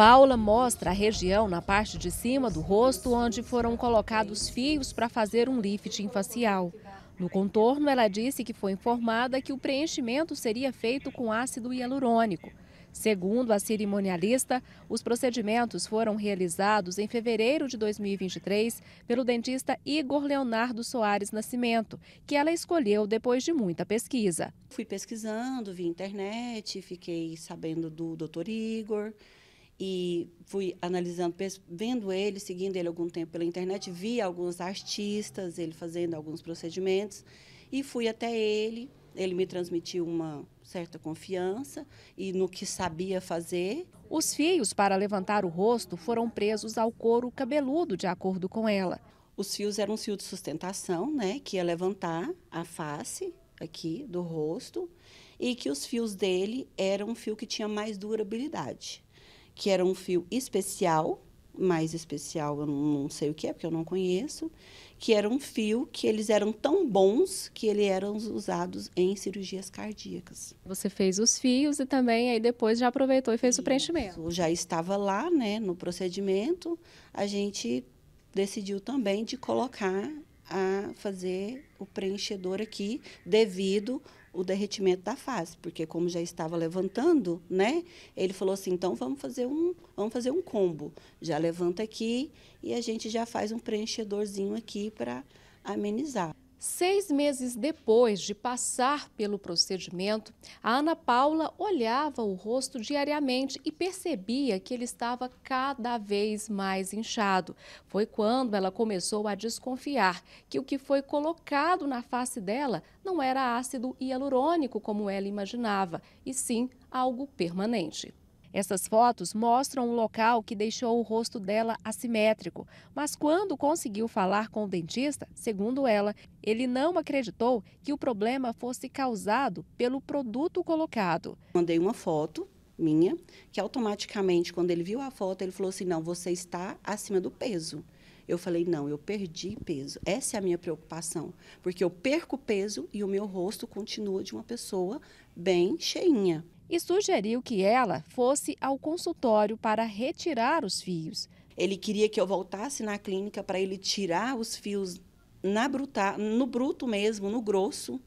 Paula mostra a região na parte de cima do rosto onde foram colocados fios para fazer um lifting facial. No contorno, ela disse que foi informada que o preenchimento seria feito com ácido hialurônico. Segundo a cerimonialista, os procedimentos foram realizados em fevereiro de 2023 pelo dentista Igor Leonardo Soares Nascimento, que ela escolheu depois de muita pesquisa. Fui pesquisando, vi internet, fiquei sabendo do Dr. Igor e fui analisando, vendo ele, seguindo ele algum tempo pela internet, vi alguns artistas, ele fazendo alguns procedimentos e fui até ele. Ele me transmitiu uma certa confiança e no que sabia fazer. Os fios para levantar o rosto foram presos ao couro cabeludo, de acordo com ela. Os fios eram um fio de sustentação, né, que ia levantar a face aqui do rosto e que os fios dele eram um fio que tinha mais durabilidade que era um fio especial, mais especial, eu não sei o que é, porque eu não conheço, que era um fio que eles eram tão bons que eles eram usados em cirurgias cardíacas. Você fez os fios e também aí depois já aproveitou e fez Isso. o preenchimento. Já estava lá, né, no procedimento, a gente decidiu também de colocar a fazer o preenchedor aqui devido o derretimento da face, porque como já estava levantando, né? Ele falou assim, então vamos fazer um, vamos fazer um combo. Já levanta aqui e a gente já faz um preenchedorzinho aqui para amenizar. Seis meses depois de passar pelo procedimento, a Ana Paula olhava o rosto diariamente e percebia que ele estava cada vez mais inchado. Foi quando ela começou a desconfiar que o que foi colocado na face dela não era ácido hialurônico como ela imaginava, e sim algo permanente. Essas fotos mostram um local que deixou o rosto dela assimétrico, mas quando conseguiu falar com o dentista, segundo ela, ele não acreditou que o problema fosse causado pelo produto colocado. Mandei uma foto minha, que automaticamente, quando ele viu a foto, ele falou assim: não, você está acima do peso. Eu falei, não, eu perdi peso. Essa é a minha preocupação. Porque eu perco peso e o meu rosto continua de uma pessoa bem cheinha e sugeriu que ela fosse ao consultório para retirar os fios. Ele queria que eu voltasse na clínica para ele tirar os fios na bruta, no bruto mesmo, no grosso.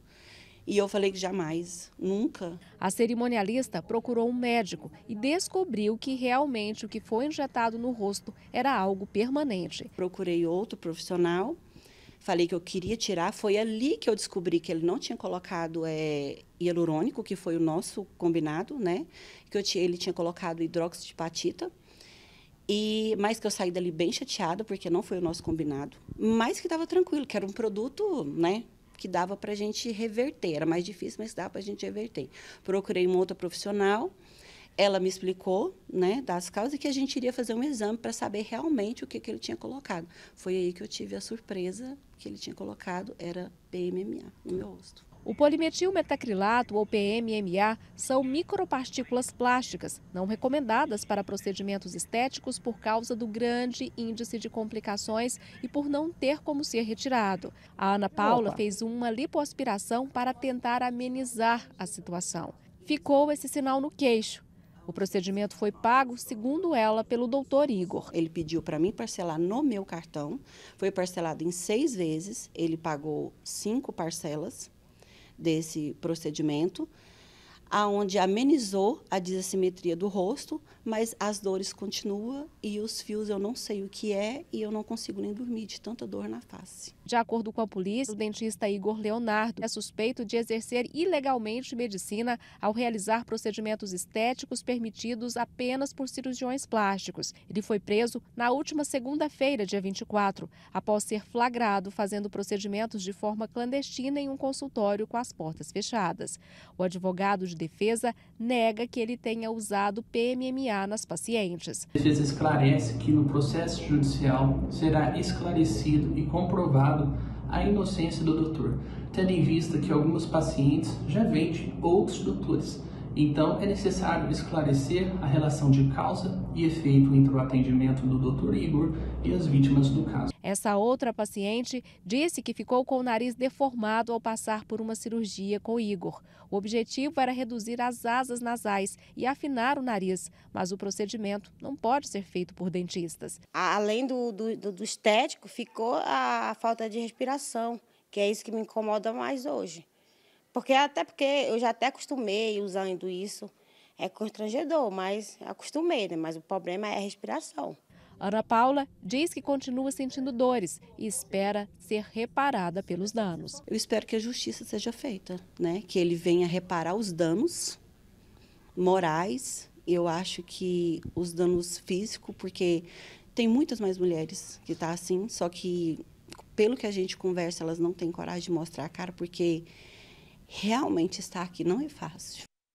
E eu falei que jamais, nunca. A cerimonialista procurou um médico e descobriu que realmente o que foi injetado no rosto era algo permanente. Procurei outro profissional falei que eu queria tirar, foi ali que eu descobri que ele não tinha colocado é, hialurônico, que foi o nosso combinado, né? Que eu tinha, ele tinha colocado hidróxido de patita. E mais que eu saí dali bem chateada, porque não foi o nosso combinado, mas que estava tranquilo, que era um produto, né, que dava para a gente reverter. Era mais difícil, mas dava para a gente reverter. Procurei uma outra profissional ela me explicou né, das causas e que a gente iria fazer um exame para saber realmente o que, que ele tinha colocado. Foi aí que eu tive a surpresa que ele tinha colocado era PMMA no meu rosto. O polimetilmetacrilato, ou PMMA, são micropartículas plásticas, não recomendadas para procedimentos estéticos por causa do grande índice de complicações e por não ter como ser retirado. A Ana Paula Opa. fez uma lipoaspiração para tentar amenizar a situação. Ficou esse sinal no queixo, o procedimento foi pago, segundo ela, pelo doutor Igor. Ele pediu para mim parcelar no meu cartão, foi parcelado em seis vezes, ele pagou cinco parcelas desse procedimento aonde amenizou a desassimetria do rosto, mas as dores continuam e os fios eu não sei o que é e eu não consigo nem dormir de tanta dor na face. De acordo com a polícia, o dentista Igor Leonardo é suspeito de exercer ilegalmente medicina ao realizar procedimentos estéticos permitidos apenas por cirurgiões plásticos. Ele foi preso na última segunda-feira, dia 24, após ser flagrado fazendo procedimentos de forma clandestina em um consultório com as portas fechadas. O advogado de Defesa nega que ele tenha usado PMMA nas pacientes. A defesa esclarece que no processo judicial será esclarecido e comprovado a inocência do doutor, tendo em vista que alguns pacientes já vêm de outros doutores então, é necessário esclarecer a relação de causa e efeito entre o atendimento do Dr. Igor e as vítimas do caso. Essa outra paciente disse que ficou com o nariz deformado ao passar por uma cirurgia com Igor. O objetivo era reduzir as asas nasais e afinar o nariz, mas o procedimento não pode ser feito por dentistas. Além do, do, do estético, ficou a falta de respiração, que é isso que me incomoda mais hoje. Porque até porque eu já até acostumei usando isso. É constrangedor, mas acostumei, né? Mas o problema é a respiração. Ana Paula diz que continua sentindo dores e espera ser reparada pelos danos. Eu espero que a justiça seja feita, né? Que ele venha reparar os danos morais. Eu acho que os danos físicos, porque tem muitas mais mulheres que tá assim, só que pelo que a gente conversa, elas não têm coragem de mostrar a cara, porque realmente estar aqui não é fácil.